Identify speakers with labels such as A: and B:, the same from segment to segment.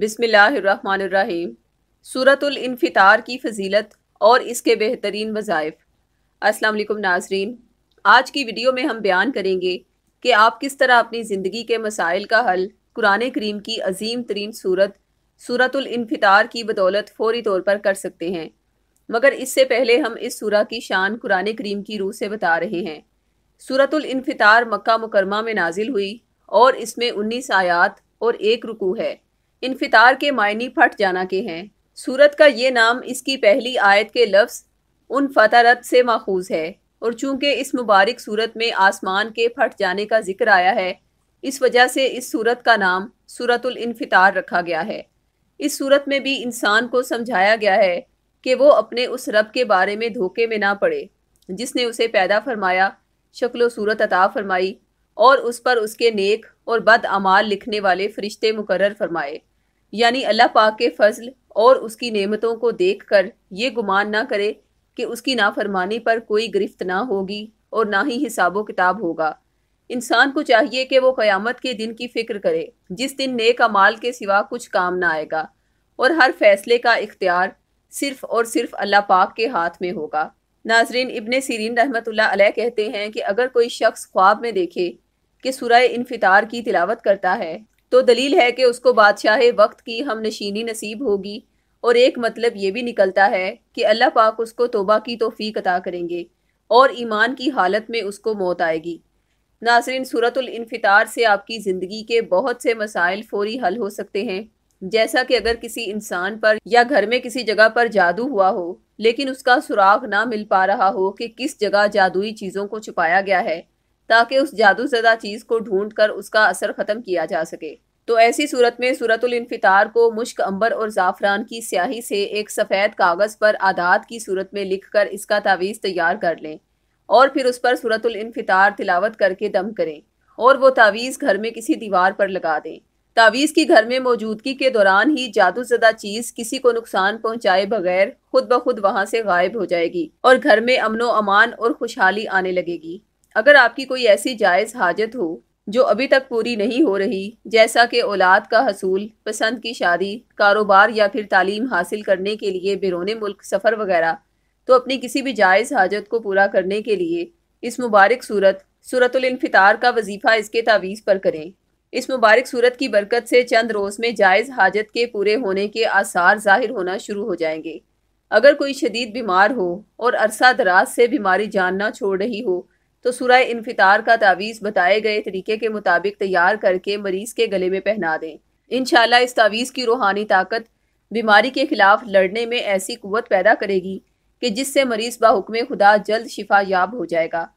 A: बिसमीम इन्फितार की फजीलत और इसके बेहतरीन वज़ाइफ असलम नाजरीन आज की वीडियो में हम बयान करेंगे कि आप किस तरह अपनी ज़िंदगी के मसाइल का हल कुरान करीम की अजीम तरीन सूरत इन्फितार की बदौलत फौरी तौर पर कर सकते हैं मगर इससे पहले हम इस सूरा की शान कुरान करीम की रूह से बता रहे हैं इन्फितार मक्का मुकरमा में नाजिल हुई और इसमें उन्नीस आयात और एक रुकू है इनफितार के मायने फट जाना के हैं सूरत का ये नाम इसकी पहली आयत के लफ्स उन फ़तरत से माखूज है और चूंकि इस मुबारक सूरत में आसमान के फट जाने का जिक्र आया है इस वजह से इस सूरत का नाम सूरतुल इनफितार रखा गया है इस सूरत में भी इंसान को समझाया गया है कि वो अपने उस रब के बारे में धोखे में ना पड़े जिसने उसे पैदा फरमाया शक्ल सूरत अता फरमाई और उस पर उसके नेक और बद अमाल लिखने वाले फ़रिश्ते मुकर फरमाए यानी अल्लाह पाक के फजल और उसकी नेमतों को देख कर ये गुमान ना करे कि उसकी नाफरमानी पर कोई गिरफ्त ना होगी और ना ही हिसाबो किताब होगा इंसान को चाहिए कि वो क़यामत के दिन की फ़िक्र करे जिस दिन नेक अमाल के सिवा कुछ काम ना आएगा और हर फैसले का इख्तियार सिर्फ़ और सिर्फ अल्लाह पाक के हाथ में होगा नाजरीन इबन सीरीन रहमत अलैह कहते हैं कि अगर कोई शख्स ख्वाब में देखे कि सुरह इनफितार की तिलावत करता है तो दलील है कि उसको बादशाह वक्त की हम नशीनी नसीब होगी और एक मतलब ये भी निकलता है कि अल्लाह पाक उसको तोबा की तोफ़ी अता करेंगे और ईमान की हालत में उसको मौत आएगी नासरीन सूरतार से आपकी ज़िंदगी के बहुत से मसाइल फौरी हल हो सकते हैं जैसा कि अगर किसी इंसान पर या घर में किसी जगह पर जादू हुआ हो लेकिन उसका सुराग ना मिल पा रहा हो कि किस जगह जादुई चीज़ों को छुपाया गया है ताकि उस जादूजदा चीज़ को ढूंढ कर उसका असर ख़त्म किया जा सके तो ऐसी सूरत में सूरतुल को मुश्क अंबर और ज़ाफ़रान की स्याही से एक सफ़ेद कागज़ पर आदात की सूरत में लिख कर इसका तावीज़ तैयार कर लें और फिर उस पर सूरतुल तिलावत करके दम करें और वो तावीज़ घर में किसी दीवार पर लगा दें तावीज़ की घर में मौजूदगी के दौरान ही जादूजदा चीज़ किसी को नुकसान पहुंचाए बगैर खुद ब खुद वहाँ से गायब हो जाएगी और घर में अमनो अमान और खुशहाली आने लगेगी अगर आपकी कोई ऐसी जायज़ हाजत हो जो अभी तक पूरी नहीं हो रही जैसा कि औलाद का हसूल पसंद की शादी कारोबार या फिर तालीम हासिल करने के लिए बिरोने मुल्क सफ़र वगैरह तो अपनी किसी भी जायज़ हाजत को पूरा करने के लिए इस मुबारक सूरत सूरतुल्फितार का वजीफ़ा इसके तावीज़ पर करें इस मुबारक सूरत की बरकत से चंद रोज़ में जायज़ हाजत के पूरे होने के आसार ज़ाहिर होना शुरू हो जाएंगे अगर कोई शदीद बीमार हो और अरसा दराज से बीमारी जानना छोड़ रही हो तो सुरह इनफितार का तावीज़ बताए गए तरीके के मुताबिक तैयार करके मरीज़ के गले में पहना दें इन इस तावीज़ की रूहानी ताकत बीमारी के ख़िलाफ़ लड़ने में ऐसी कुत पैदा करेगी कि जिससे मरीज़ बाहुकम खुदा जल्द शिफा याब हो जाएगा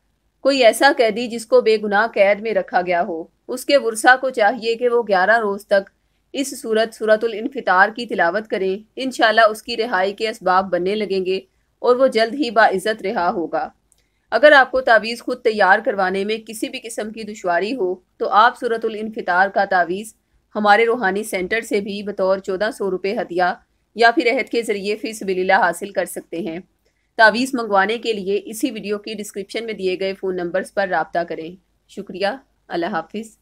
A: कोई ऐसा कैदी जिसको बेगुनाह कैद में रखा गया हो उसके वर्षा को चाहिए कि वो ग्यारह रोज़ तक इस सूरत सूरतुल्फितार की तिलावत करें इन उसकी रिहाई के इसबाब बनने लगेंगे और वो जल्द ही बाज़्जत रिहा होगा अगर आपको तावीज़ खुद तैयार करवाने में किसी भी किस्म की दुशारी हो तो आप सूरतुल्फितार का तावीज़ हमारे रूहानी सेंटर से भी बतौर चौदह सौ रुपये हदिया या फिर अहद के ज़रिए फ़ीस बिलीला हासिल कर सकते हैं तावीज़ मंगवाने के लिए इसी वीडियो की डिस्क्रिप्शन में दिए गए फ़ोन नंबर्स पर रबता करें शुक्रिया अल्लाह हाफिज़